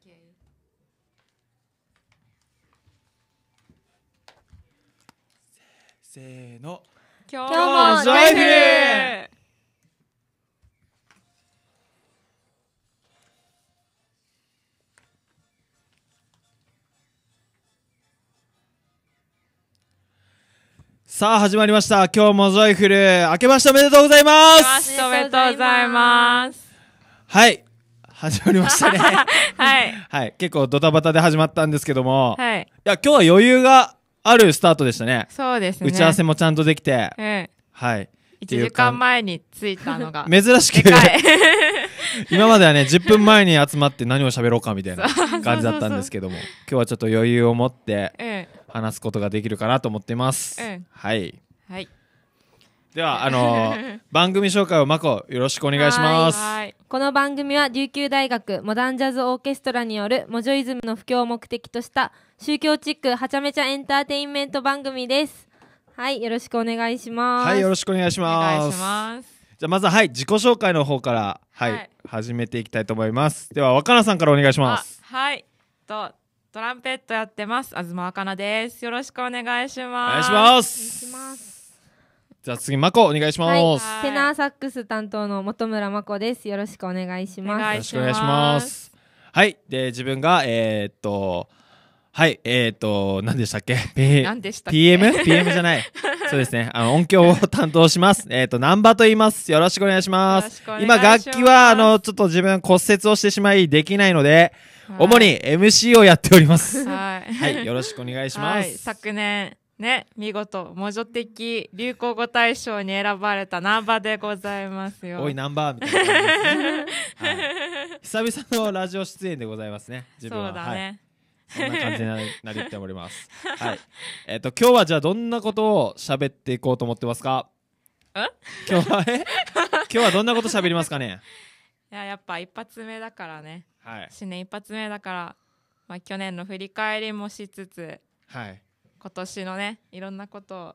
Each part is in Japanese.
Kiai? s せーの今日もジョイフルさあ始まりました今日もジョイフル明けましておめでとうございます。おめでとうございます。はい始まりましたね。はい。はい。結構ドタバタで始まったんですけども。はい。いや、今日は余裕があるスタートでしたね。そうですね。打ち合わせもちゃんとできて。うん。はい。1時間前に着いたのが。珍しく。今まではね、10分前に集まって何を喋ろうかみたいな感じだったんですけども、今日はちょっと余裕を持って話すことができるかなと思っています。うん、はい。はい。ではあのー、番組紹介をまこよろしくお願いしますこの番組は琉球大学モダンジャズオーケストラによるモジョイズムの布教を目的とした宗教チックはちゃめちゃエンターテインメント番組ですはいよろしくお願いしますはいよろしくお願いしますじゃまずはい自己紹介の方からはい、はい、始めていきたいと思いますでは若菜さんからお願いしますはいとトランペットやってます東若菜ですよろしくお願いしますお願いしますじゃあ次、まこお願いします。はい、テナーサックス担当の本村まこです。よろしくお願いします。よろしくお願いします。はい。で、自分が、えー、っと、はい、えっ、ー、と、何でしたっけ 何でしたっけ ?PM?PM PM じゃない。そうですね。あの、音響を担当します。えっ、と、ナンバと言います。よろしくお願いします。ます今、楽器は、あの、ちょっと自分骨折をしてしまい、できないので、主に MC をやっております。はい。はい、よろしくお願いします。はい、昨年、ね、見事、魔女的流行語大賞に選ばれたナンバーでございますよ。おい、ナンバーみたいな、はい、久々のラジオ出演でございますね。自分はそうだね。はい、そんな感じになりっております。はい。えっ、ー、と、今日はじゃあどんなことを喋っていこうと思ってますか今日は、え 今日はどんなこと喋りますかねいや、やっぱ一発目だからね。はい。新年一発目だから、まあ去年の振り返りもしつつ、はい。今年のねいろんなことを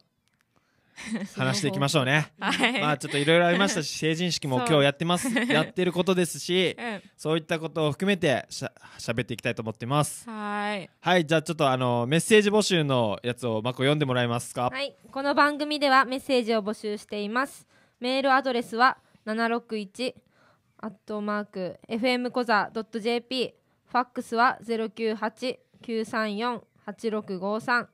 話していきましょうね。はい、まあちょっといろいろありましたし成人式も今日やってます やってることですし、うん、そういったことを含めてしゃ喋っていきたいと思ってます。はいはいじゃあちょっとあのメッセージ募集のやつをまこ読んでもらえますか。はいこの番組ではメッセージを募集しています。メールアドレスは七六一アットマーク fm コザドット jp ファックスはゼロ九八九三四八六五三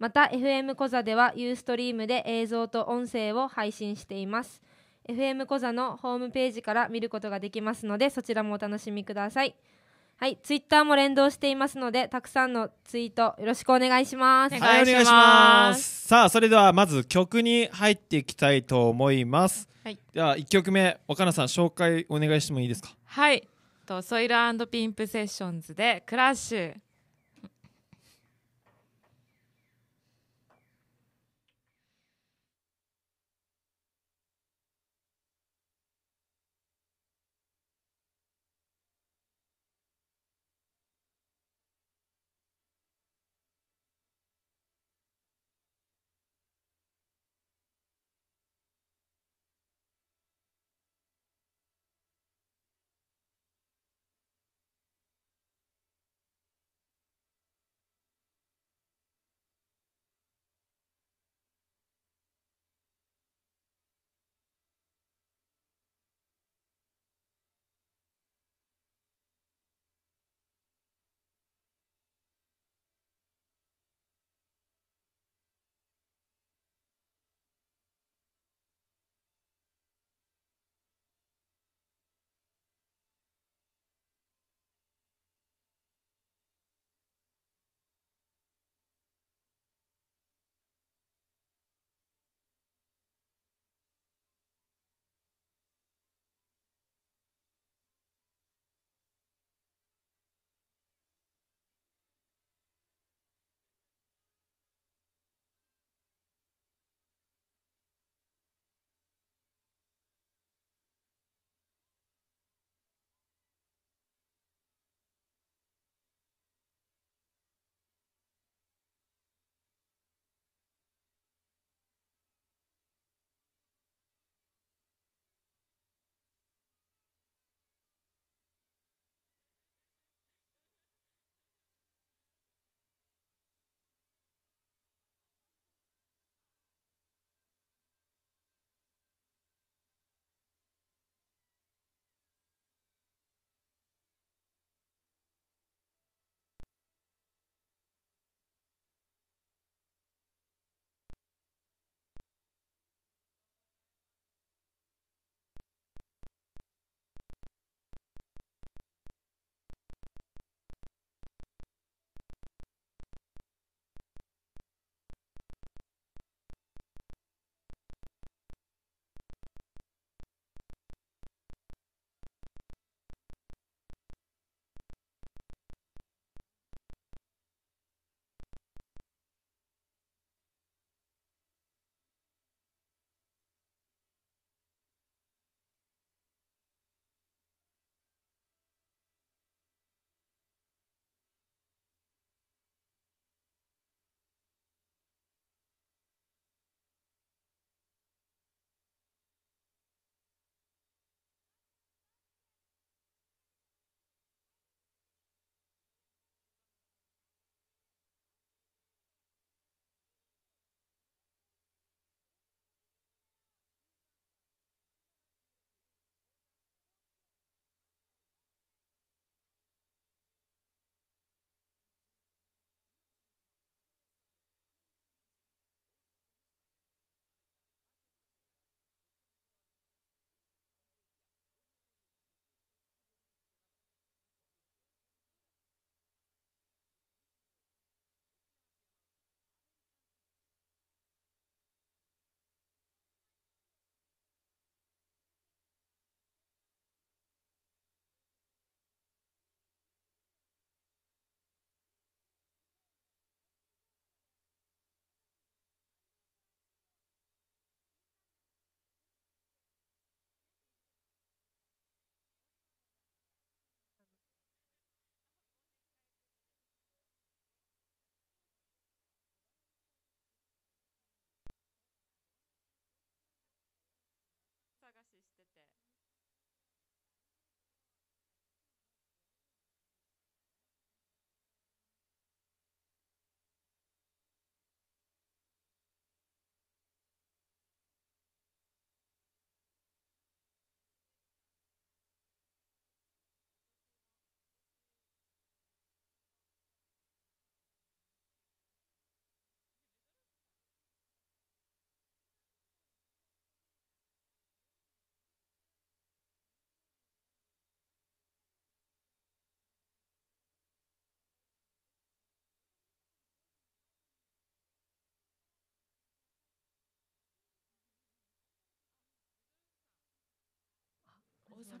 また FM コザではユーストリームで映像と音声を配信しています FM コザのホームページから見ることができますのでそちらもお楽しみくださいはい、ツイッターも連動していますので、たくさんのツイートよろしくお願いします。はい、お願いします。さあ、それではまず曲に入っていきたいと思います。はい、では一曲目、岡菜さん紹介お願いしてもいいですか。はい、とソイルピンプセッションズでクラッシュ。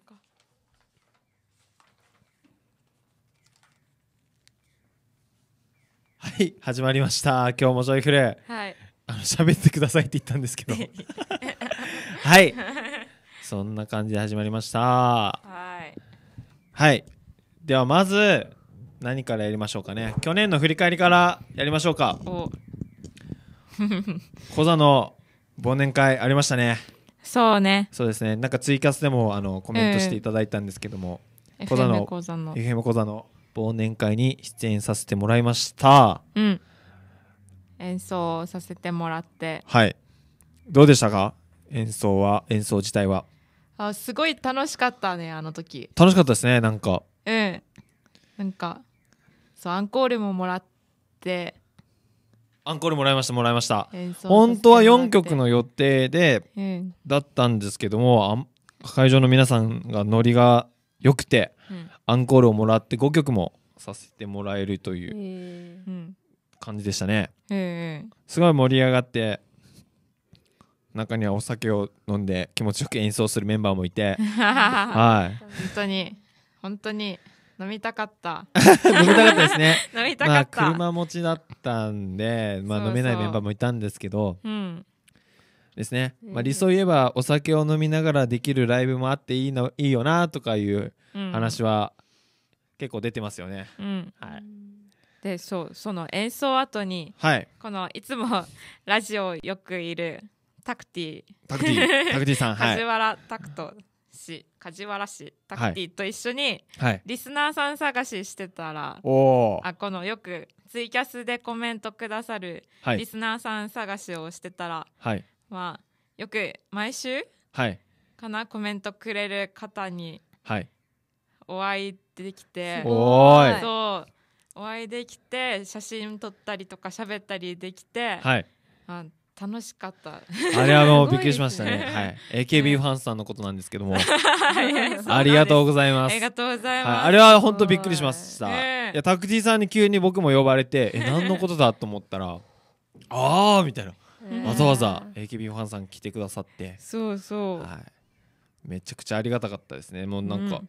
んか。はい、始まりました。今日もジョイフル。はい。あの喋ってくださいって言ったんですけど。はい。そんな感じで始まりました。はい。はい。ではまず何からやりましょうかね。去年の振り返りからやりましょうか。お。小 座の忘年会ありましたね。そうねそうですねなんかツイキャスでもあのコメントしていただいたんですけども、う座の FM 講座の忘年会に出演させてもらいましたうん演奏させてもらってはいどうでしたか演奏は演奏自体はあすごい楽しかったねあの時楽しかったですねなんかうんなんかそうアンコールももらってアンコールもらいましたもらいました本当は4曲の予定で、うん、だったんですけども会場の皆さんがノリが良くて、うん、アンコールをもらって5曲もさせてもらえるという感じでしたね、えー、すごい盛り上がって中にはお酒を飲んで気持ちよく演奏するメンバーもいて はい本当に本当に飲みたかった 飲みたかったですね 飲みたかった、まあ、車持ちだったんで、まあ、飲めないメンバーもいたんですけど、うん、ですね、まあ、理想言えばお酒を飲みながらできるライブもあっていいのいいよなとかいう話は結構出てますよね、うん、はいでそうその演奏後に、はい、このいつもラジオよくいるタクティタクティタクティさん はい、梶原拓人市梶原氏タクティと一緒に、リスナーさん探ししてたら、はい、あこのよくツイキャスでコメントくださるリスナーさん探しをしてたら、はい、まあ、よく毎週、かなコメントくれる方にお会いできて、はい、そうお会いできて写真撮ったりとか喋ったりできて、はい、あ楽しかった。あれあの、ね、びっくりしましたね。はい。AKB ファンさんのことなんですけども。ありがとうございます。ありがとうございます。はい、あれは本当びっくりしました。いやタクティさんに急に僕も呼ばれてえ何のことだと思ったらあーみたいな。わざわざ AKB ファンさん来てくださって。そうそう。はい。めちゃくちゃありがたかったですね。もうなんか。うん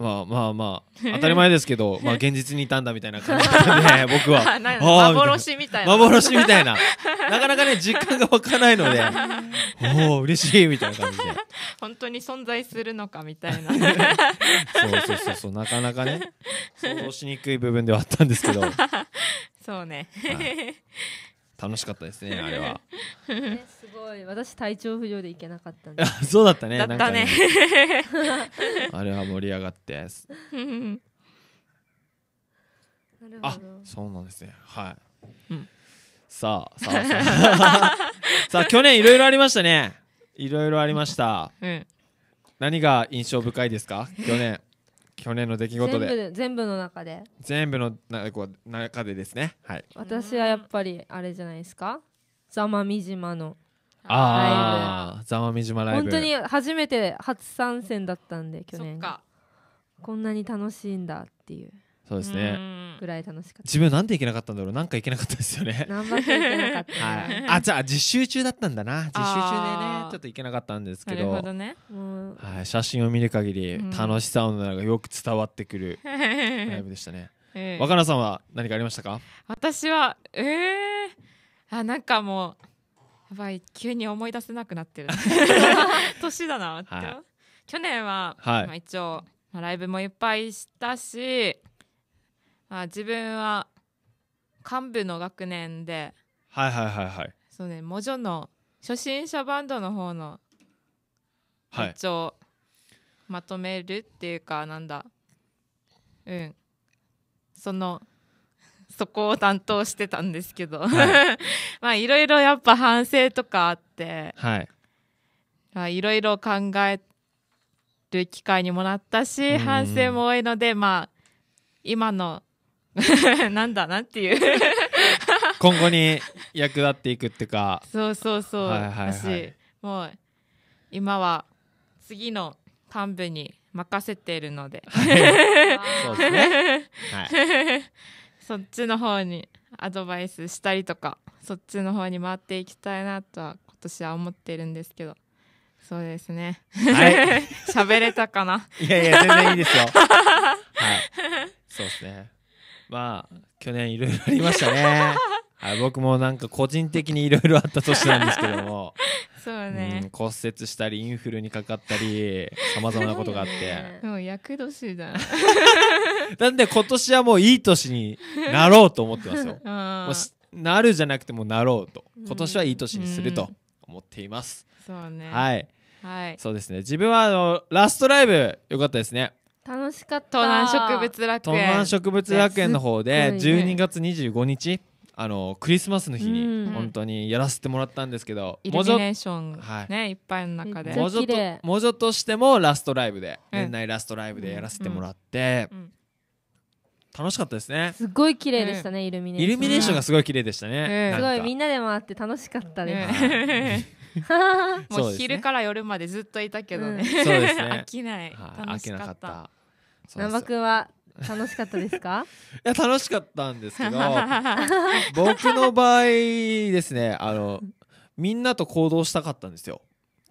まあまあまあ 当たり前ですけど まあ現実にいたんだみたいな感じで、ね、僕は幻みたいな幻みたいななかなかね実感が湧かないのでおお嬉しいみたいな感じで本当に存在するのかみたいなそうそうそうそうなかなかね想像しにくい部分ではあったんですけどそうね、はい楽しかったですね あれはねすごい私体調不良で行けなかったんで そうだったねだったね、ね、あれは盛り上がってあそうなんですねはい、うん、さあさあさあさあ去年いろいろありましたねいろいろありました、うん、何が印象深いですか去年去年の出来事で全部の中で全部の中でですねはい私はやっぱりあれじゃないですか座間味島のああ座間味島ライブ本当に初めて初参戦だったんで去年こんなに楽しいんだっていうそうですねぐらい楽しかった自分なんでいけなかったんだろうなんかいけなかったですよね何番か行けなかった、は い、あじゃあ実習中だったんだな実習中でねちょっといけなかったんですけどなるほどね、はい、写真を見る限り楽しさをなんかよく伝わってくるライブでしたね、若菜さんは何かありましたか私はえー、あなんかもうやばい急に思い出せなくなってる 年だなって、はい、去年は、はい、まあ、一応、まあ、ライブもいっぱいしたしあ、自分は幹部の学年ではいはいはいはいそうねモジョの初心者バンドの方のはい一応まとめるっていうかなんだうんそのそこを担当してたんですけど、はい まあいろいろやっぱ反省とかあって、はいまあ、いろいろ考える機会にもなったし反省も多いのでまあ今の なんだなっていう今後に役立っていくっていうかそうそうそう、はいはいはい、もう今は次の幹部に任せているので、そうですね、はい、そっちの方にアドバイスしたりとかそっちの方に回っていきたいなとは今年は思ってるんですけどそうですね。はい。喋れたかな。いやいや、全然いいですよ。はい。そうですね。まあ去年いろいろありましたねはい、僕もなんか個人的にいろいろあった年なんですけども そうね、うん、骨折したりインフルにかかったりさまざまなことがあって、もう厄年だ なんで今年はもういい年になろうと思ってますよなるじゃなくてもなろうと今年はいい年にすると思っています、うんうん、そうねはい、はい、そうですね自分はあのラストライブよかったですね楽しかった東南植物楽園東南植物楽園の方で12月25日、あのクリスマスの日に本当にやらせてもらったんですけど、うん、イルミネーション、はい、ねいっぱいの中でもじょともじょとしてもラストライブで、年内ラストライブでやらせてもらって、うん、楽しかったですねすごい綺麗でしたね、イルミネーションイルミネーションがすごい綺麗でしたね、すごいみんなで回って楽しかったです、ね もう昼から夜までずっといたけどね、そうですね 飽きない楽しかった難波くんは楽しかったですかいや楽しかったんですけど 僕の場合ですねあのみんなと行動したかったんですよ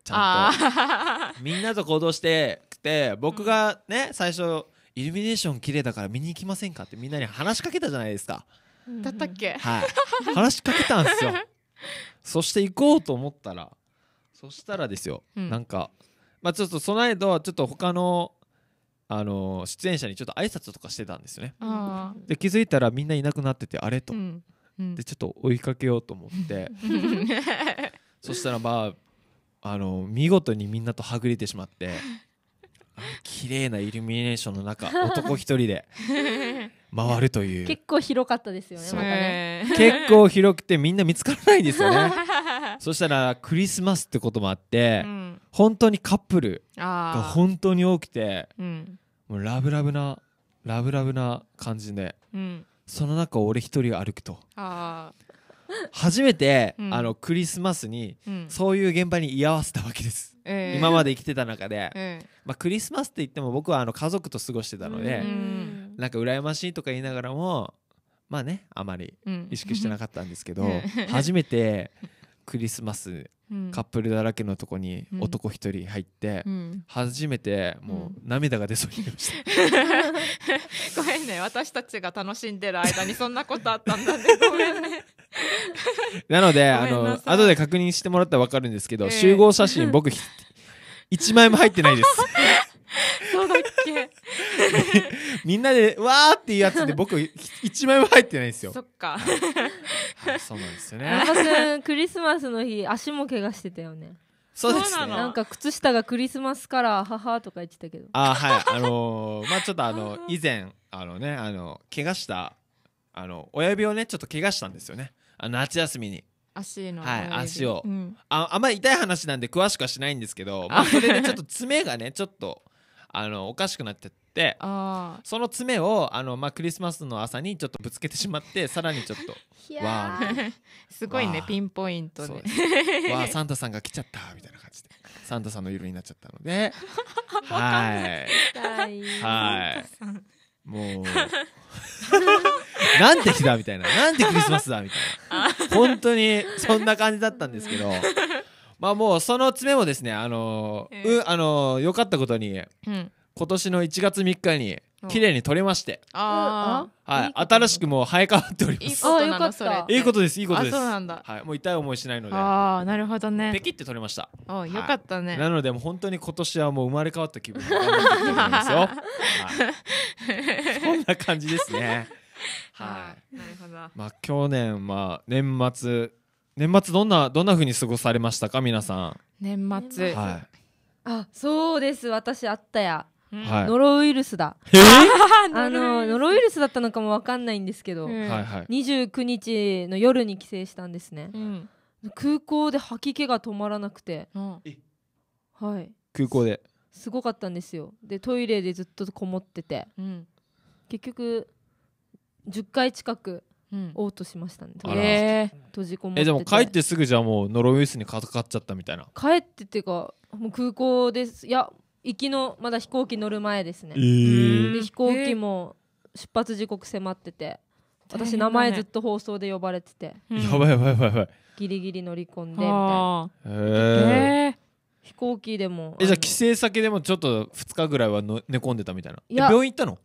ちゃんとみんなと行動してて僕がね、最初イルミネーション綺麗だから見に行きませんかってみんなに話しかけたじゃないですかだったっけはい話しかけたんですよそして行こうと思ったらそしたらですよ、うん、なんか、まあ、ちょっとその間はちょっと他のあの出演者にちょっと挨拶とかしてたんですよねで気づいたらみんないなくなっててあれと、うんうん、でちょっと追いかけようと思って そしたらまああの見事にみんなとはぐれてしまって綺麗なイルミネーションの中男一人で 回るという結構広かったですよね,、ま、ね結構広くてみんな見つからないですよね そしたらクリスマスってこともあって、うん、本当にカップルが本当に多くて、うん、もうラブラブなラブラブな感じで、うん、その中を俺一人歩くと初めて、あのクリスマスに、そういう現場に居合わせたわけです、えー、今まで生きてた中で、えー、まあ、クリスマスって言っても僕はあの家族と過ごしてたので。うんなんか羨ましいとか言いながらもまあねあまり意識してなかったんですけど、初めてクリスマスカップルだらけのとこに男一人入って、初めてもう涙が出そうになりました、ごめんね私たちが楽しんでる間にそんなことあったんだねごめんねなのであの後で確認してもらったら分かるんですけど、えー、集合写真僕1枚も入ってないです そうだっけ みんなでわーっていうやつで僕一枚も入ってないんですよそっか、はい、そうなんですよねクリスマスの日足も怪我してたよねそうですねなんか靴下がクリスマスから母とか言ってたけどあはい あのー、まあちょっとあの以前あのねあの怪我したあの親指をねちょっと怪我したんですよねあの夏休みに足の、はい、足を、うん、ああんまり痛い話なんで詳しくはしないんですけど、まあ、それでちょっと爪がねちょっとあのおかしくなっちゃってってその爪をあの、まあ、クリスマスの朝にちょっとぶつけてしまって さらにちょっとわな。すごいねピンポイントでわあ サンタさんが来ちゃったみたいな感じでサンタさんの色になっちゃったのではいはいもうなんて日だみたいななんてクリスマスだみたいな本当にそんな感じだったんですけど まあもうその爪もですねあのー、うあのー、よかったことに、うん今年の1月3日に綺麗に撮れまして、あはい、新しくもう生え変わっておりあ、ます。こあよかったいいことです、いいことあ、でそうす。なんだ。はい、もう痛い思いしないので、ああ、なるほどねペ。キって撮れました。あよかったね。なのでもう本当に今年はもう生まれ変わった気分で頑張すよ。はい、そんな感じですね。はい。なるほど。まあ去年まあ年末年末どんなどんなふうに過ごされましたか皆さん。年末。はいあそうです私あったやノロウイルスだ、あの ノロウイルスだったのかも分かんないんですけど、二十29日の夜に帰省したんですね、空港で吐き気が止まらなくて、はい空港ですごかったんですよでトイレでずっとこもってて、結局10回近くう吐しましたね、え閉じこもっててえでも帰ってすぐじゃもうノロウイルスにかかっちゃったみたいな帰ってっていうかもう空港ですいや行きのまだ飛行機乗る前ですね、えー、で飛行機も出発時刻迫ってて、私名前ずっと放送で呼ばれてて、うん、やばいやばいやばいやばいギリギリ乗り込んでみたいなへえ飛行機でもえじゃあ帰省先でもちょっと2日ぐらいはの寝込んでたみたいないや病院行ったの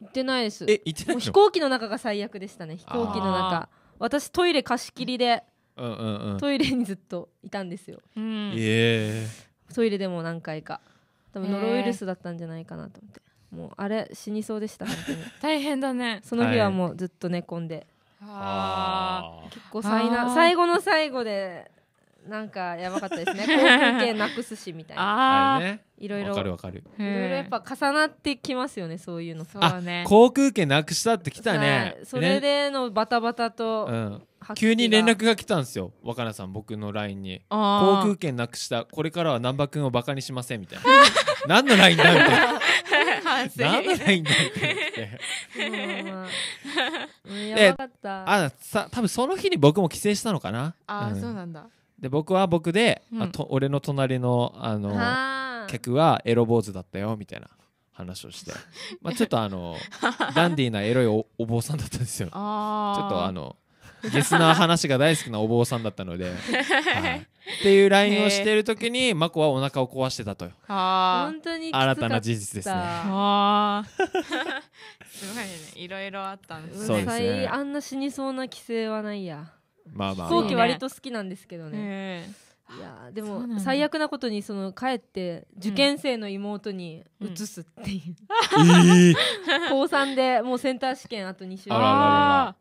行ってないですえ行ってない飛行機の中が最悪でしたね飛行機の中私トイレ貸し切りで、うんうんうん、トイレにずっといたんですよ、うん、トイレでも何回か多分ノロウイルスだったんじゃないかなと思って、もうあれ死にそうでした本当に大変だねその日はもうずっと寝込んで、ああ結構災難最後の最後でなんかやばかったですね航空券なくすしみたいなあーいろいろわかるわかるいろいろやっぱ重なってきますよねそういうのそうね航空券なくしたって来たねそれでのバタバタと、急に連絡が来たんですよ若菜さん僕の LINE に航空券なくしたこれからは難波君をバカにしませんみたいな 何の LINE だみたいな何の LINE だって うあやばかったあさ多分その日に僕も帰省したのかなああ、そうなんだで僕は僕で、うん、あと俺の隣のあの客はエロ坊主だったよみたいな話をして、まあ、ちょっとあのダンディーなエロいお坊さんだったんですよちょっとあのゲスな話が大好きなお坊さんだったので、はい、っていう LINE をしている時に眞子はお腹を壊してたと本当に新たな事実ですね すごいねいろいろあったんですねあんな死にそうな規制はないやまあまあ、飛行機割と好きなんですけどね、いやでも最悪なことにその帰って受験生の妹に移すっていう、高3でもうセンター試験あと2週間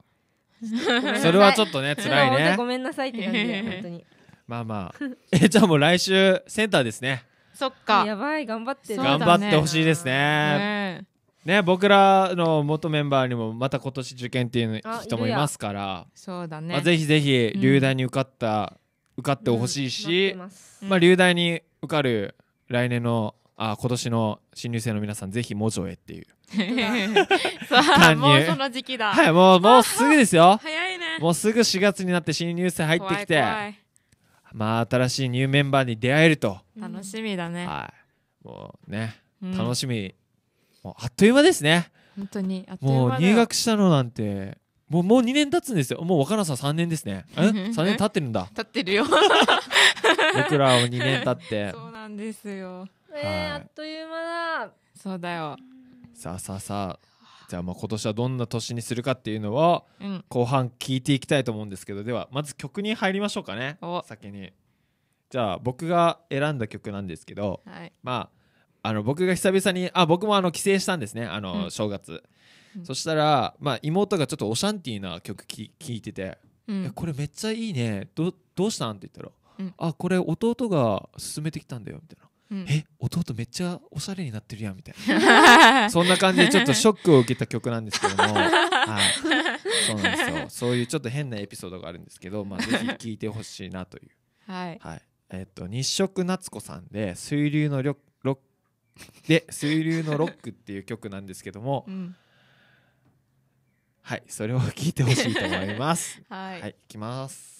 それはちょっとね辛いねごめんなさいって感じで 本当にまあまあ えじゃあもう来週センターですねそっかやばい頑張って頑張ってほしいですねね、僕らの元メンバーにもまた今年受験っていう人もいますからそうだね、まあ、ぜひぜひ留大に受かった、うん、受かってほしいし、うん、ままあ、留大に受かる来年のあ今年の新入生の皆さんぜひモジョへっていう もうその時期だはいもうもうすぐですよ早いねもうすぐ4月になって新入生入ってきてまあ新しいニューメンバーに出会えると楽しみだねはいもうね、楽しみもうあっという間ですね本当にあっという間もう入学したのなんてもうもう2年経つんですよもう若菜さん3年ですねえ3 年経ってるんだ経ってるよ 僕らを2年経ってそうなんですよえー、はい、あっという間だそうだよさあさあさあじゃあもう今年はどんな年にするかっていうのを後半聞いていきたいと思うんですけど、うん、ではまず曲に入りましょうかね先にじゃあ僕が選んだ曲なんですけど、はい、まああの僕が久々にあ僕もあの帰省したんですねあの、うん正月、うんそしたら、まあ、妹がちょっとオシャンティーな曲き聴いてて、うんいこれめっちゃいいねどどうしたん?」って言ったら「あこれ弟が勧めてきたんだよ」みたいなうん「え弟めっちゃおしゃれになってるやん」みたいな そんな感じでちょっとショックを受けた曲なんですけども、はい、そうなんですよそういうちょっと変なエピソードがあるんですけど、まあ、ぜひ聴いてほしいなというはいはい。えっと、日食夏子さんで「水流のょ で「水流のロック」っていう曲なんですけども、うん、はいそれを聴いてほしいと思います。はい、はい、いきます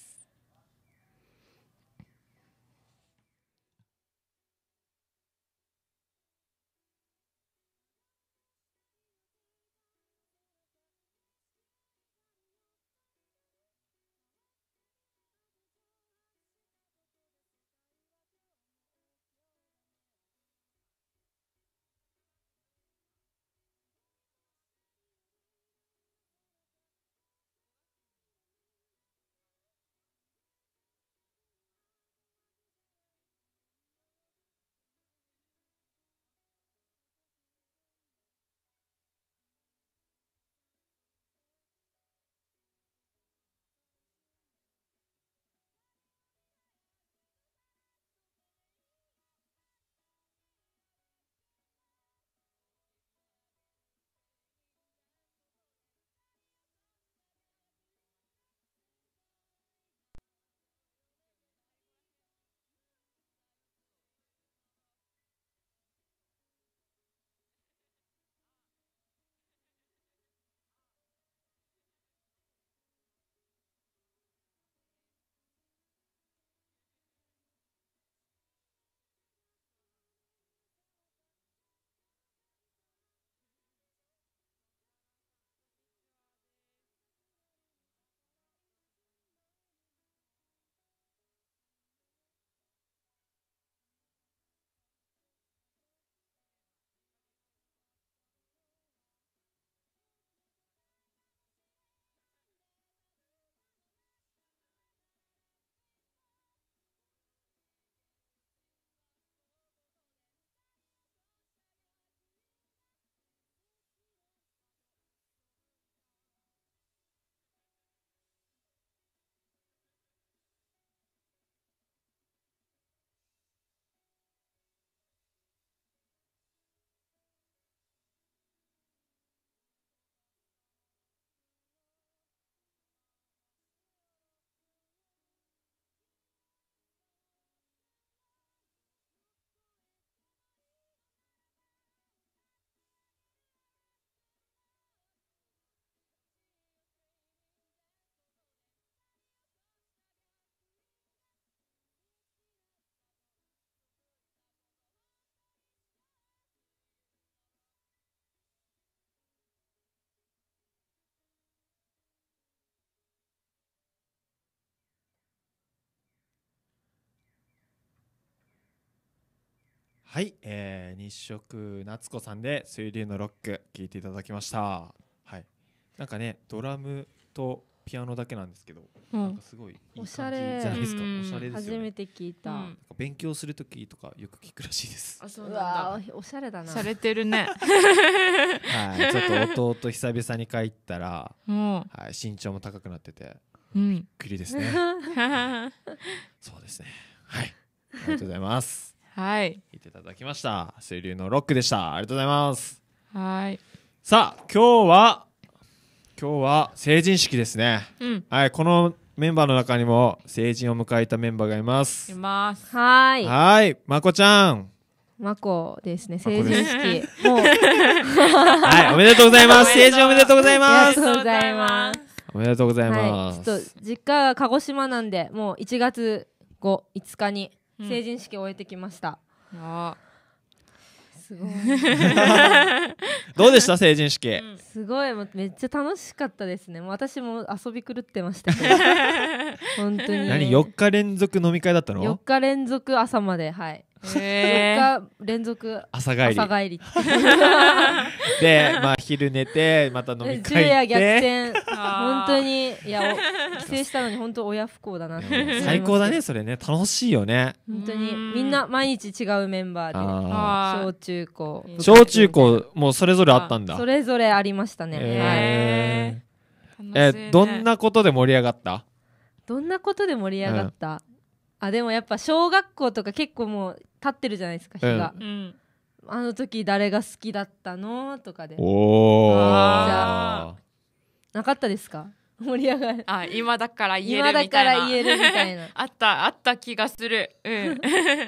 はい、えー、日食夏子さんで「水流のロック」聴いていただきましたはいなんかねドラムとピアノだけなんですけど、うん、なんかすごいいい感じじゃないですか、おしゃれですよ、ね、初めて聞いた、うん、勉強するときとかよく聞くらしいですあそうなんだおしゃれだなされてるねはいちょっと弟久々に帰ったら、うん、はい、身長も高くなってて、うん、びっくりですね そうですねはいありがとうございますはい。いていただきました。清流のロックでした。ありがとうございます。はい。さあ、今日は、今日は成人式ですね。うん、はい、このメンバーの中にも成人を迎えたメンバーがいます。います。はい。はい、まこちゃん。まこですね、成人式。もう。はい、おめでとうございます。成人おめでとうございます。ありがとうございます。おめでとうございます。はい、ちょっと実家が鹿児島なんで、もう1月5、5日に成人式を終えてきました。あすごい どうでした成人式、うん、すごいめっちゃ楽しかったですねもう私も遊び狂ってました 本当に何4日連続飲み会だったの四日連続朝まではい4日連続朝帰り朝帰り で、まあ、昼寝てまた飲み会行って昼夜逆転本当にいや帰省したのに本当親不幸だな最高だねそれね楽しいよね本当にみんな毎日違うメンバーで小中高小中高もうそれぞれあったんだそれぞれありましたね、えー、ね、えどんなことで盛り上がったどんなことで盛り上がった、うんあでもやっぱ小学校とか結構もう立ってるじゃないですか日が、うん、あの時誰が好きだったのとかでおおなかったですか盛り上がるあ今だから言えるみたいな今だから言えるみたいな あったあった気がするうん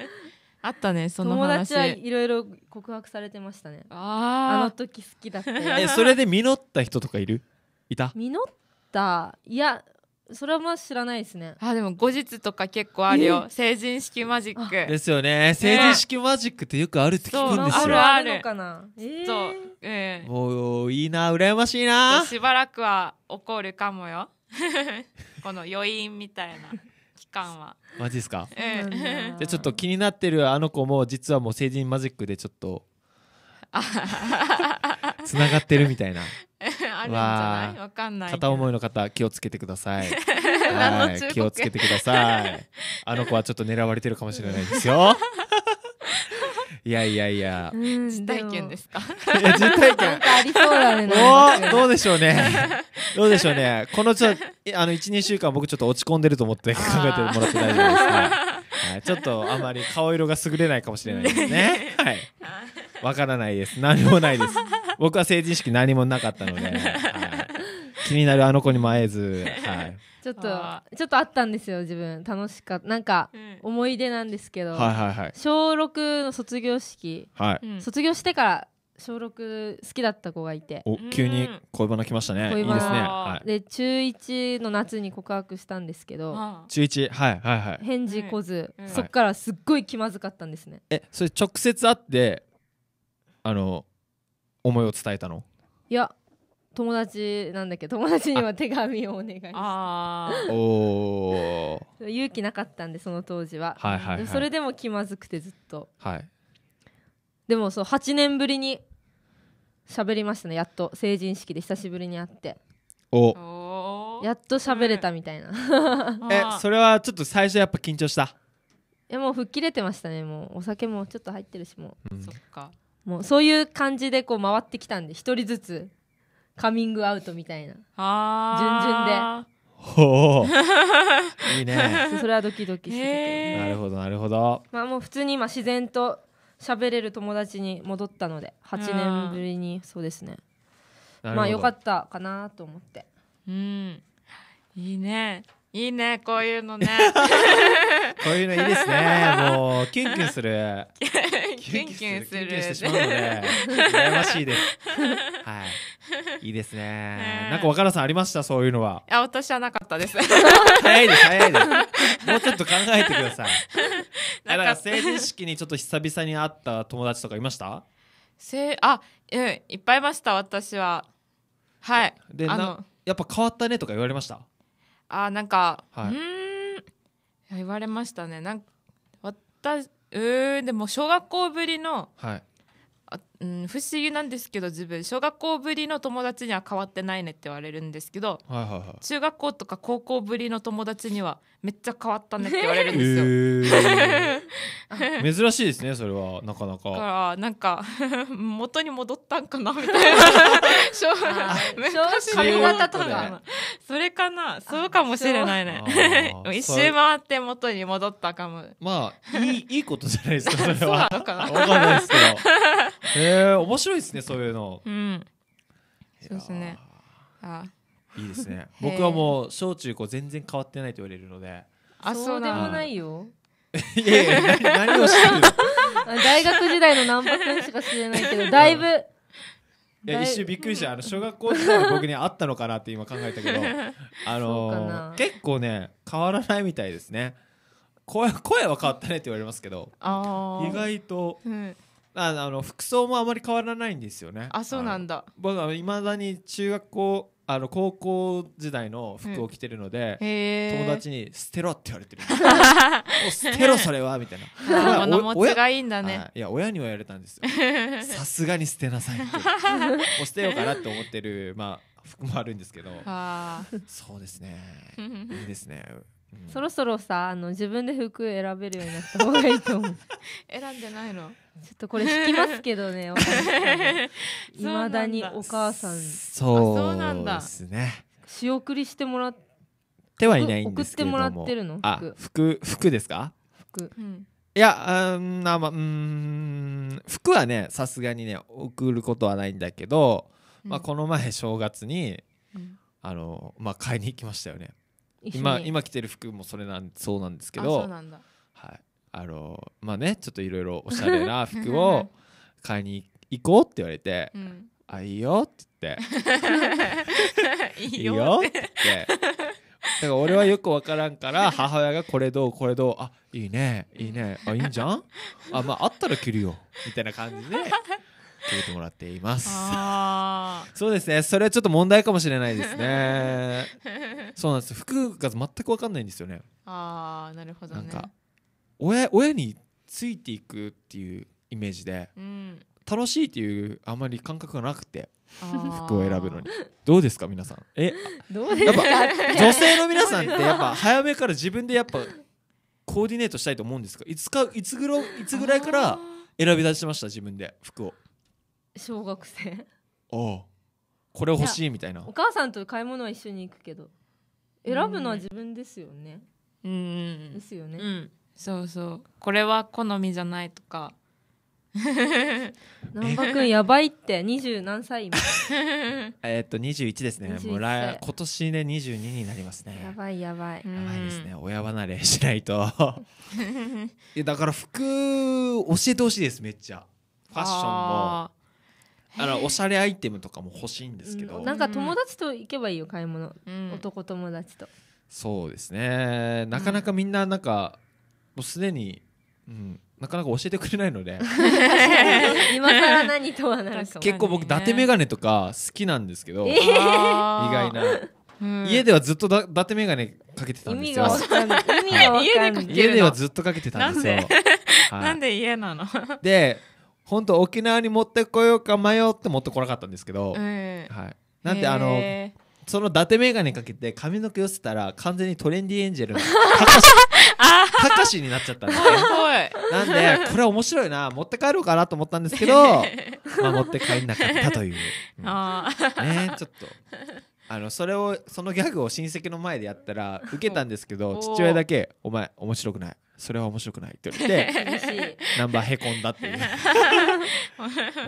あったねその友達はいろいろ告白されてましたねああの時好きだったえそれで実った人とかいるいた実ったいやそれはまあ知らないですねあでも後日とか結構あるよ、成人式マジックですよね成人式マジックってよくあるって聞くんですよ、そあるあるかな、そう、えー、もういいな羨ましいなしばらくは怒るかもよ この余韻みたいな期間はマジですか、えー、じゃあちょっと気になってるあの子も実はもう成人マジックでちょっとつ ながってるみたいな るんじゃないわかんない片思いの方気をつけてください はい気をつけてくださいあの子はちょっと狙われてるかもしれないですよ いやいやいや、実体験ですかいや実体験ありそうだねおどうでしょうねどうでしょうねこのちょあの一二週間僕ちょっと落ち込んでると思って考えてもらって大丈夫ですか、ねちょっとあまり顔色が優れないかもしれないですね。はい。わからないです。何もないです。僕は成人式何もなかったので、はい、気になるあの子にも会えず、はい。ちょっとちょっとあったんですよ自分楽しかったなんか思い出なんですけど、はいはいはい、小6の卒業式、はい、卒業してから小六好きだった子がいてお急に恋バナ来ましたね、恋バナいいですね、はい、で中1の夏に告白したんですけど中1はいはいはい返事こず、うん、そっからすっごい気まずかったんですね、はい、えそれ直接会ってあの思いを伝えたのいや友達なんだけど友達には手紙をお願いしてあお勇気なかったんでその当時は,、はいはい、はい、それでも気まずくてずっとはいでもそう8年ぶりに喋りましたねやっと成人式で久しぶりに会っておやっと喋れたみたいな えそれはちょっと最初やっぱ緊張したいやもう吹っ切れてましたねもうお酒もちょっと入ってるしもう、うん、そっかもうそういう感じでこう回ってきたんで一人ずつカミングアウトみたいな順々でほう いいねそれはドキドキしてて、なるほどなるほどまあもう普通に今自然と喋れる友達に戻ったので8年ぶりにそうですねまあよかったかなと思ってうんいいねいいねこういうのね こういうのいいですねもうキュンキュンする キュンキュンするキュンキュンしてしまうので羨ましいですはいいいですねなんか若菜さんありましたそういうのはいや私はなかったです早いです早いです もうちょっと考えてくださいだから成人式にちょっと久々に会った友達とかいましたせあうんいっぱいいました私ははいであやっぱ変わったねとか言われましたあなんか、はい、うん言われましたねなん私うんでも小学校ぶりの、はいあうん、不思議なんですけど自分小学校ぶりの友達には変わってないねって言われるんですけど、はいはいはい、中学校とか高校ぶりの友達にはめっちゃ変わったねって 言われるんですよ。えー、珍しいですねそれはなかなか。だからなんか 元に戻ったんかなみたいな小髪型とかそれかなそうかもしれないね。一周回って元に戻ったかも。まあ、いい、いいことじゃないですか、それは。そうなのかなわかんないですけど。え えー、面白いですね、そういうの。うん。そうですね。あいいですね。僕はもう、小中高全然変わってないと言われるので。あ、そうでもないよ。いやいや、何をしてる 大学時代のナンパ君しか知れないけど、だいぶ。いや一瞬びっくりしたあの小学校時代僕に会ったのかなって今考えたけど あの結構ね変わらないみたいですね声声は変わったねって言われますけど意外と、うん、あの服装もあまり変わらないんですよねあそうなんだ僕はいまだに中学校あの高校時代の服を着てるので、うん、友達に「捨てろ」って言われてる 捨てろそれは」みたいな物持ちがいいんだねいや親には言われたんですよ さすがに捨てなさいって もう捨てようかなって思ってる、まあ、服もあるんですけどそうですねいいですねうん、そろそろさあの自分で服選べるようになった方がいいと思う選んでないのちょっとこれ引きますけどねいま だにお母さんそうですね仕送りしてもらってはいないんですけども送ってもらってるの服服ですか服、うん、いやうんまあうん服はねさすがにね送ることはないんだけど、うん、まあ、この前正月に、あのまあ、買いに行きましたよね今今着てる服もそれなんそうなんですけどはいあのまあねちょっといろいろおしゃれな服を買いに行こうって言われて「うん、あいいよ」って言って「いいよ」って言って。だから俺はよく分からんから 母親がこれどうこれどうあいいねいいねあいいんじゃんあまああったら着るよみたいな感じで着てもらっていますそうですねそれはちょっと問題かもしれないですねそうなんです服が全く分かんないんですよねああなるほど、ね、なんか親親についていくっていうイメージで、うん、楽しいっていうあんまり感覚がなくて服を選ぶのにどうですか皆さんえどうですか 女性の皆さんってやっぱ早めから自分でやっぱコーディネートしたいと思うんですかいつかいつぐろいつぐらいから選び出しました自分で服を小学生あこれ欲しいみたいなお母さんと買い物は一緒に行くけど選ぶのは自分ですよねうんですよね、うんそうそうこれは好みじゃないとか難 波君やばいって二十何歳今 えっと21ですねもう来今年で、二22になりますねやばいやばいやばいですね親離れしないと いやだから服教えてほしいですめっちゃファッションもあのおしゃれアイテムとかも欲しいんですけど、うん、なんか友達と行けばいいよ買い物、うん、男友達とそうですねなかなかみんななんか、うんもうすでに、うん、なかなか教えてくれないので 今更何とはなるか結構僕伊達眼鏡とか好きなんですけど、意外な。うん、家ではずっとだ伊達眼鏡かけてたんですよ。い、家ではずっとかけてたんですよ。なんではい、なんで家なので本当沖縄に持ってこようか迷って持ってこなかったんですけど、うん、はい、なんで、えー、あのその伊達眼鏡かけて髪の毛寄せたら完全にトレンディエンジェルのたかしになっちゃったんですなんでこれ面白いな持って帰ろうかなと思ったんですけど、まあ、持って帰んなかったという、うん、ねちょっとあのそれをそのギャグを親戚の前でやったら受けたんですけど父親だけ「お前面白くないそれは面白くないって言われて ナンバーへこんだっていう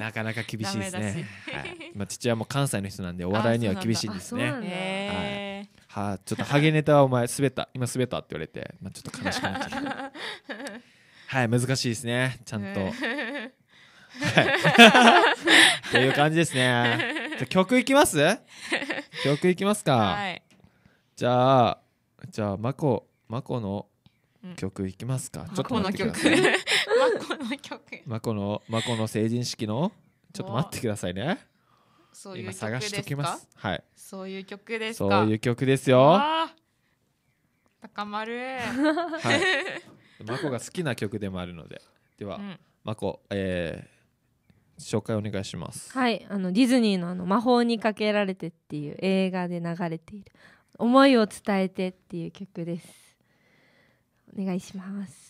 なかなか厳しいですね、はい、まあ、父親も関西の人なんでお笑いには厳しいんですねはい、はあ、ちょっとハゲネタはお前滑った今滑ったって言われて、まあ、ちょっと悲しくなっちゃったはい難しいですねちゃんと、はい、という感じですねじゃ曲いきます曲いきますか、はい、じゃあじゃあまこまこの曲いきますか、うん、ちょっと待ってくださいマコの曲マコの成人式のちょっと待ってくださいねそういう曲ですはいそういう曲ですそういう曲ですよ高まるはいマコ が好きな曲でもあるのででは、うん、マコえー紹介お願いしますはいあのディズニーのあの「魔法にかけられて」っていう映画で流れている「思いを伝えて」っていう曲ですお願いします。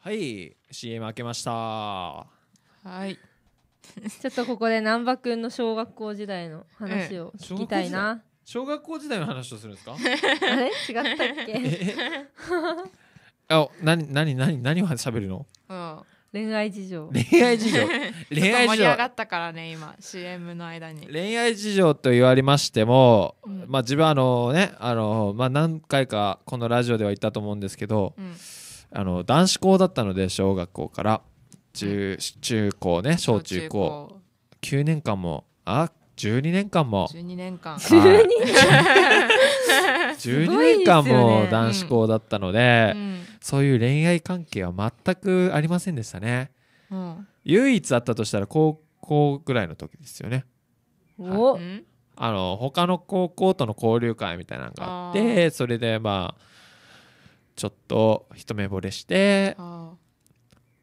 はい CM 開けましたはいちょっとここで難波くんの小学校時代の話を聞きたいな、小学校時代の話をするんですかあれ違ったっけ あ何何何何を喋るのうん恋愛事情恋愛事情 恋愛事情盛り上がったからね今 CM の間に恋愛事情と言われましても、うん、まあ自分あのねあの、まあ、何回かこのラジオでは言ったと思うんですけど、うんあの男子校だったので小学校から中中高ね小中高9年間もあ12年間も12年間、はい、12 年間も男子校だったので、うん、そういう恋愛関係は全くありませんでしたね、うん、唯一あったとしたら高校ぐらいの時ですよね、はい、あの他の高校との交流会みたいなのがあってそれでまあちょっと一目ぼれしてま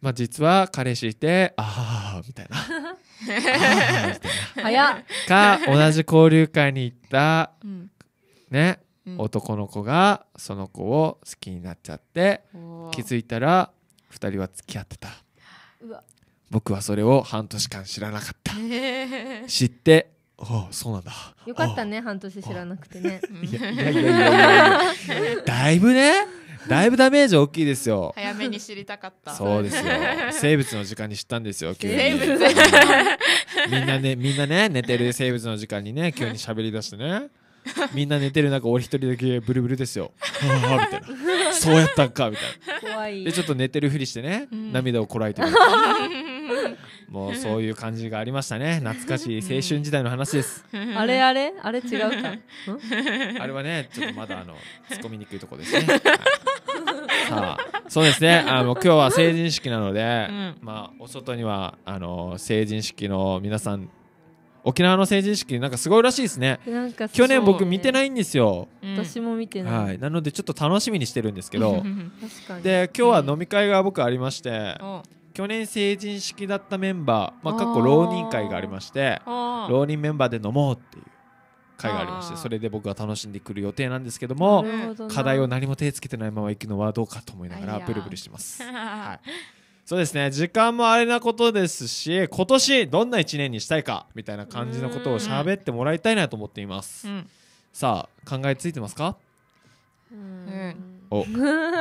あ実は彼氏いてああみたいな早か同じ交流会に行った、うん、ね、うん、男の子がその子を好きになっちゃって気づいたら2人は付き合ってた僕はそれを半年間知らなかった、知ってああそうなんだよかったね半年知らなくてねいやいやいやいやだいぶねだいぶダメージ大きいですよ早めに知りたかったそうですよ 生物の時間に知ったんですよ急にみんなねみんなね寝てる生物の時間にね急に喋り出してねみんな寝てる中俺一人だけブルブルですよみたいなそうやったんかみたいな怖いでちょっと寝てるふりしてね、涙をこらえてるもうそういう感じがありましたね懐かしい青春時代の話です、あれあれあれ違うかあれはねちょっとまだあの突っ込みにくいとこですね、あそうですね あの今日は成人式なので、うん、まあ、お外にはあの成人式の皆さん沖縄の成人式なんかすごいらしいですね去年僕見てないんですよ、ね私も見てない、はい、なのでちょっと楽しみにしてるんですけどで今日は飲み会が僕ありまして、うん、去年成人式だったメンバー、まあ、過去浪人会がありまして浪人メンバーで飲もうっていう会がありましてそれで僕は楽しんでくる予定なんですけども、ね、課題を何も手つけてないまま行くのはどうかと思いながらブルブルしてます。い、そうですね時間もあれなことですし今年どんな1年にしたいかみたいな感じのことを喋ってもらいたいなと思っています。うん、さあ考えついてますかうんおで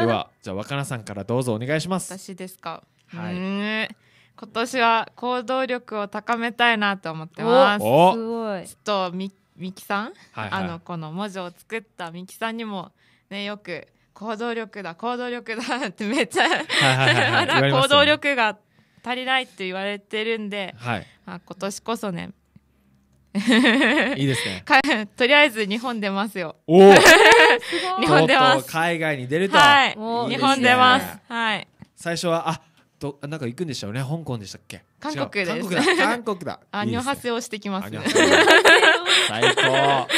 はじゃあ若菜さんからどうぞお願いします。私ですかはい今年は行動力を高めたいなと思ってます。すごい。ちょっと三木さん、はいはい、あのこの文字を作った三木さんにも、ね、よく行動力だ行動力だってめっちゃ、まだ行動力が足りないって言われてるんで、はい、まあ、今年こそねいいですね。とりあえず日本出ますよ。おお。日本出ます。海外に出ると。はい。いいね、日本出ます。はい。最初はあとなんか行くんでしたよね。香港でしたっけ？韓国韓国だ。韓国だ。あ、日本発生をしてきます。最高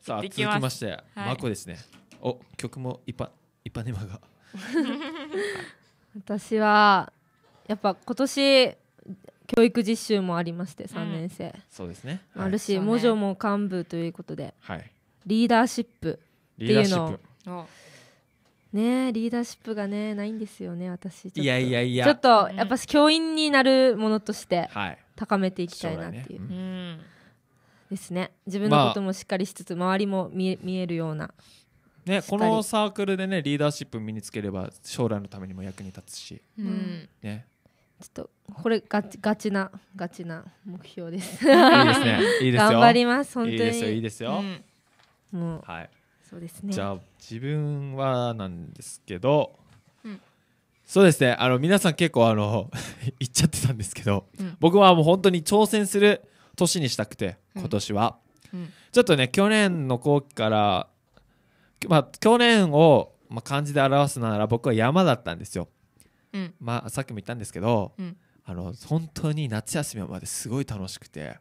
さあ続きましてまこ、ですねお曲もイパイパネマが 私はやっぱ今年教育実習もありまして3年生、うん、そうですね、はい、あるし、ね、文字も幹部ということで、はい、リーダーシップっていうのをねリーダーシップがねないんですよね私いやいやいやちょっとやっぱ教員になるものとして高めていきたいなっていう、うん、ですね自分のこともしっかりしつつ、周りも見え見えるようなね、このサークルでねリーダーシップ身につければ将来のためにも役に立つし、うん、ね、ちょっとこれガチガチなガチな目標です。いいですね。いいですよ。頑張ります本当に。いいですよいいですよ。うん、もうはいそうですね。じゃあ自分はなんですけど、うん、そうですねあの皆さん結構あの 言っちゃってたんですけど、僕はもう本当に挑戦する年にしたくて今年は、うんうん、ちょっとね去年の後期から、まあ、去年を、まあ、漢字で表すなら僕は山だったんですよ、うん、まあ、さっきも言ったんですけど、あの本当に夏休みまですごい楽しくて、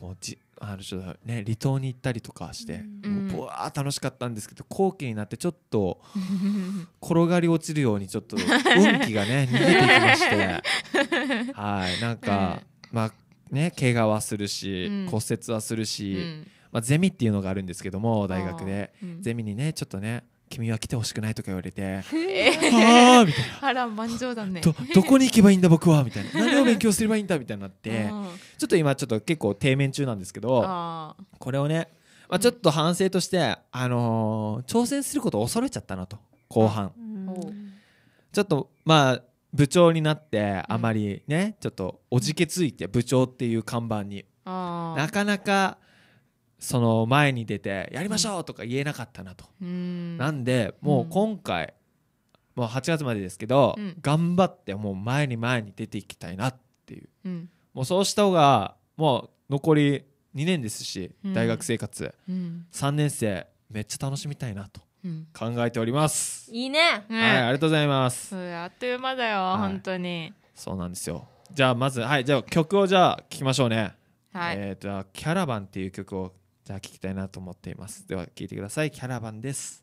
もうじあのちょっとね離島に行ったりとかして、うん、もうわー楽しかったんですけど後期になってちょっと 転がり落ちるようにちょっと運気がね 逃げてきましてはいなんか、まあね怪我はするし、うん、骨折はするし、うん、まあ、ゼミっていうのがあるんですけども大学で、ゼミにねちょっとね君は来てほしくないとか言われて、えー、あみたいなあら万丈だねどどこに行けばいいんだ僕はみたいな 何を勉強すればいいんだみたいになってちょっと今ちょっと結構低面中なんですけどこれをね、まあ、ちょっと反省として、あのー、挑戦することを恐れちゃったなと後半、うん、ちょっとまあ部長になってあまりね、ちょっとおじけついて部長っていう看板になかなかその前に出てやりましょうとか言えなかったなと、なんでもう今回、もう8月までですけど、頑張ってもう前に前に出ていきたいなっていう、もうそうした方がもう残り2年ですし大学生活、う3年生めっちゃ楽しみたいなと考えております、いいね、はい、ありがとうございますあっという間だよ、はい、本当にそうなんですよじゃあまずはいじゃあ曲をじゃあ聞きましょうねはいえーと、キャラバンっていう曲をじゃあ聞きたいなと思っていますでは聞いてくださいキャラバンです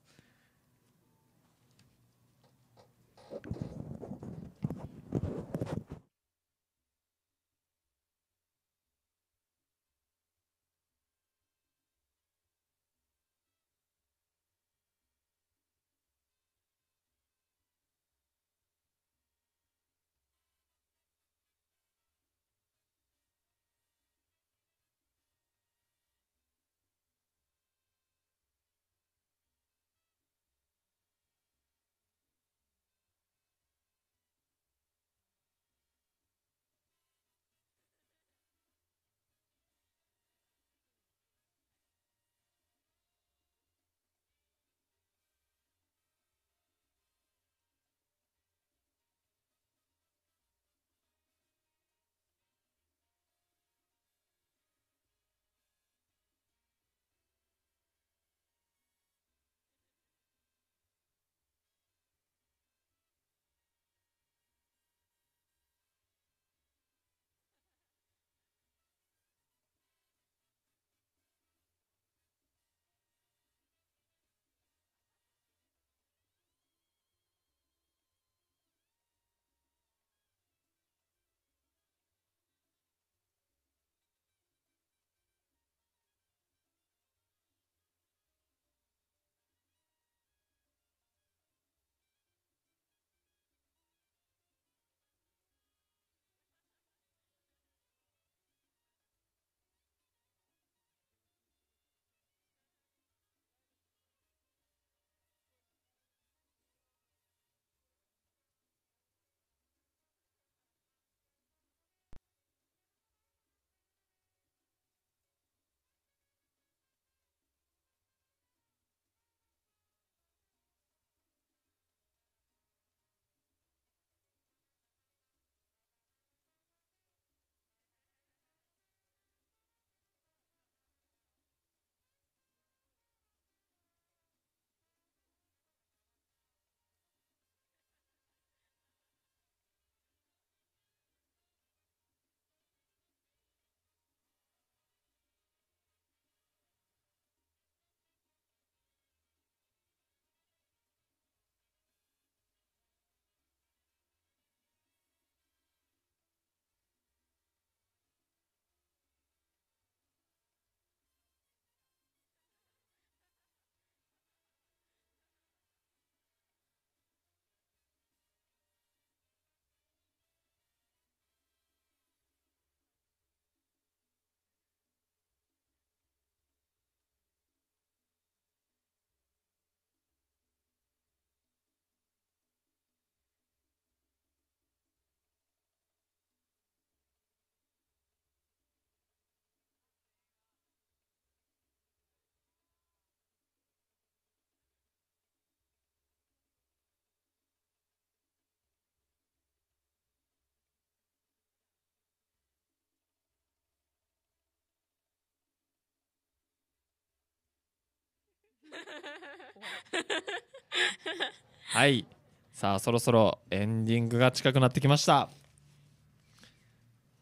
はいさあそろそろエンディングが近くなってきました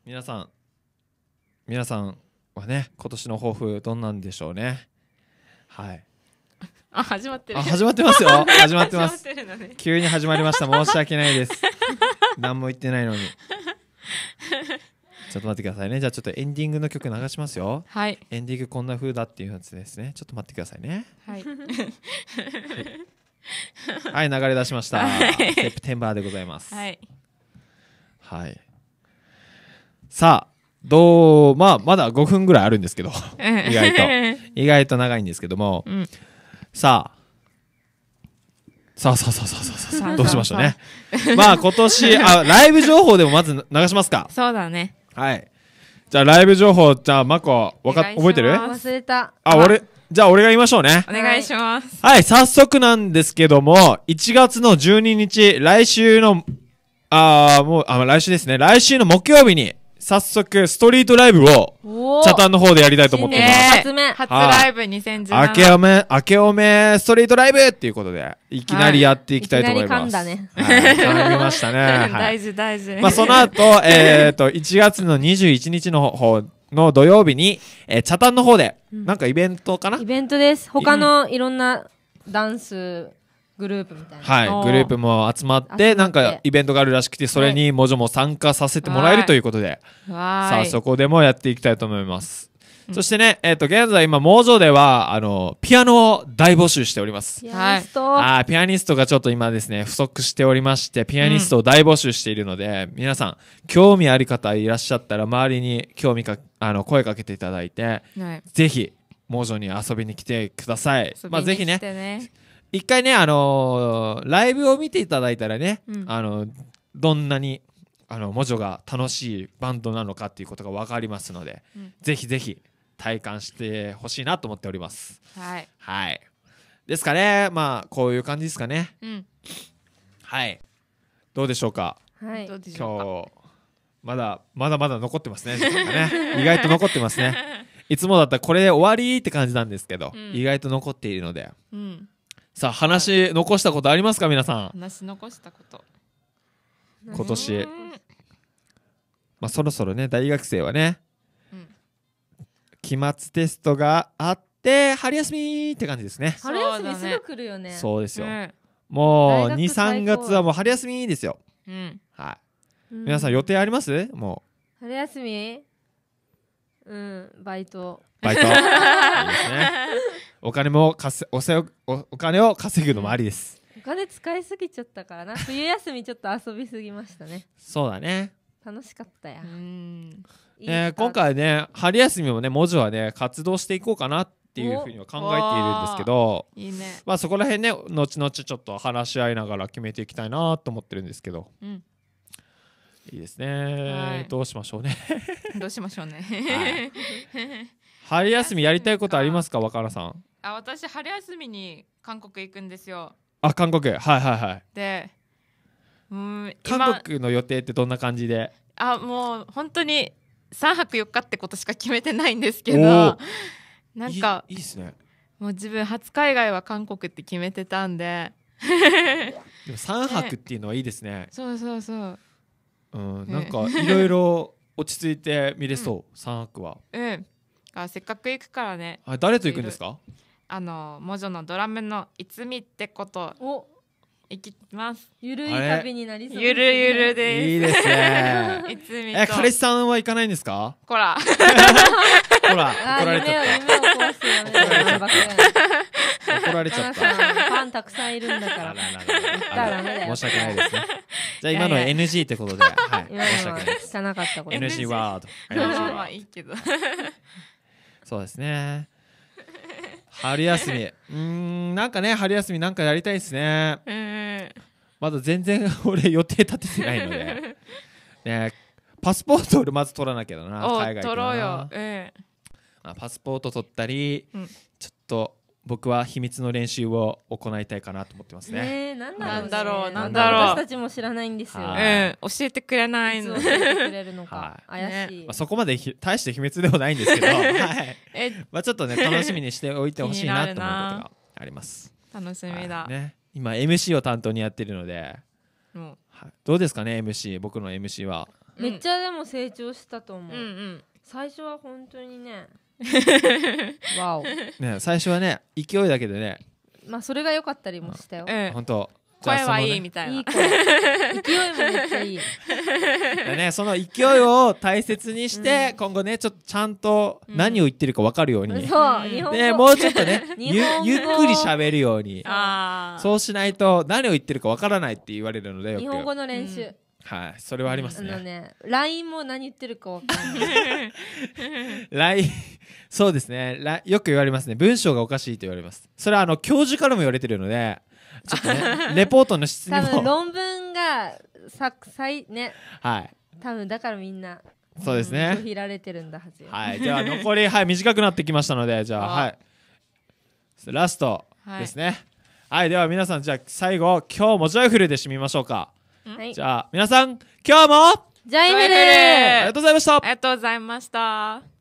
皆さん皆さんはね今年の抱負どんなんでしょうねはいあ始まってるあ始まってますよ 始まってます、ね、急に始まりました申し訳ないです 何も言ってないのにちょっと待ってくださいねじゃあちょっとエンディングの曲流しますよはいエンディングこんな風だっていうやつですねちょっと待ってくださいねはいはい、流れ出しました。セプテンバーでございます。はい。はい。さあ、どう、まあ、まだ5分ぐらいあるんですけど、意外と。意外と長いんですけども、うん、さあ、さあさあさあさあさあさあ、どうしましたね。まあ、今年、あ、ライブ情報でもまず流しますか。そうだね。はいじゃあライブ情報じゃあマコわか覚えてる忘れたあ俺じゃあ俺が言いましょうねお願いしますはい早速なんですけども1月の12日来週のああもうあ来週ですね来週の木曜日に早速、ストリートライブを、チャタンの方でやりたいと思ってます。初め、初ライブ2017。明けおめ、明けおめ、ストリートライブっていうことで、いきなりやっていきたいと思います。はい、いきなり噛んだね。はい、噛みましたね。はい、大事大事。まあ、その後、えっ、ー、と、1月の21日の方、の土曜日に、えー、チャタンの方で、なんかイベントかな、うん、イベントです。他のいろんなダンス、グループみたいなはいグループも集まってなんかイベントがあるらしくてそれにもじょも参加させてもらえるということで、さあそこでもやっていきたいと思います、そしてね、えっ、ー、と、現在今、モージョでは、あの、ピアノを大募集しております。はい。あピアニストがちょっと今ですね、不足しておりまして、ピアニストを大募集しているので、うん、皆さん、興味ある方いらっしゃったら、周りに興味か、あの、声かけていただいて、はい、ぜひ、モージョに遊びに来てください。ね、まあ、ぜひね、一回ね、あのー、ライブを見ていただいたらね、うん、あのどんなにあのモジョが楽しいバンドなのかっていうことが分かりますので、うん、ぜひぜひ体感してほしいなと思っております。はい、はい、ですかねまあこういう感じですかね。うん、はいどうでしょうか、はい、今日まだまだまだ残ってますねね意外と残ってますね。いつもだったらこれで終わりって感じなんですけど、うん、意外と残っているので。うんさあ話残したことありますか皆さん話残したこと今年まあそろそろね大学生はね、うん、期末テストがあって春休みって感じですね春休みすぐ来るよねそうですよ、うん、もう23月はもう春休みですよ、うん、はい、皆さん予定ありますもう春休みうんバイトバイト いいですねお金もかせおせおお金を稼ぐのもありですお金使いすぎちゃったからな冬休みちょっと遊びすぎましたねそうだね楽しかったやうんいいえ今回ね春休みもね文字はね活動していこうかなっていうふうには考えているんですけどいいねまあそこら辺ね後々ちょっと話し合いながら決めていきたいなと思ってるんですけどうんいいですね、はいどうしましょうねどうしましょうね、はい春休みやりたいことありますか 若菜さんあ私春休みに韓国行くんですよあ韓国はいはいはいでうん韓国の予定ってどんな感じであもう本当に3泊4日ってことしか決めてないんですけどなんかいいですねもう自分初海外は韓国って決めてたんで でも3泊っていうのはいいですねそうそうそううんなんかいろいろ落ち着いて見れそう、うん、3泊はうんあせっかく行くからねあ誰と行くんですかあの魔女のドラムのいつみってことをいきますゆるい旅になりそう、ゆるゆるですいいですねいつみえ彼氏さんは行かないんですかこらほら怒られちゃった怒られちゃったファンたくさんいるんだから申し訳ないですね じゃ今の NG ってことではい申し訳ない NG ワード NG はいいけど そうですね春休みうんなんかね春休みなんかやりたいですね、まだ全然 俺予定立ててないのでねパスポート俺まず取らなきゃだな海外取ろうよ、ええ。まあ、パスポート取ったり、うん、ちょっと僕は秘密の練習を行いたいかなと思ってますね。えー、なんだろう、なんだろう、私たちも知らないんですよ。う教えてくれないの。教えてくれるのか、怪しい。まあ、そこまで大して秘密ではないんですけど、はい。え、まあちょっとね楽しみにしておいてほしいなと思うことがあります。楽しみだ。ね、今 MC を担当にやってるので、うん、はい、どうですかね MC、僕の MC は。めっちゃでも成長したと思う。最初は本当にね。わお。ね、最初はね、勢いだけでね。まあ、それが良かったりもしたよ。うん、本当。声はいいみたいな。いい勢いもめっちゃいい。ね、その勢いを大切にして、今後ね、ちょっとちゃんと何を言ってるか分かるように。そう、日本語。ね、もうちょっとね、ゆゆっくり喋るように。そうしないと、何を言ってるか分からないって言われるので。日本語の練習。はい、それはありますね。ね、LINE も何言ってるか分かんない。LINE そうですね。よく言われますね。文章がおかしいと言われます。それはあの教授からも言われてるので、ちょっとね、レポートの質にも。多分論文が作裁ね。はい。多分だからみんな。そうですね。拒否られてるんだはずはい。じゃあ残りはい短くなってきましたので、じゃあはい。ラストですね。はい、はい、では皆さんじゃあ最後今日もジョイフルで締めましょうか。はい、じゃあ皆さん今日もジョイフルありがとうございましたありがとうございました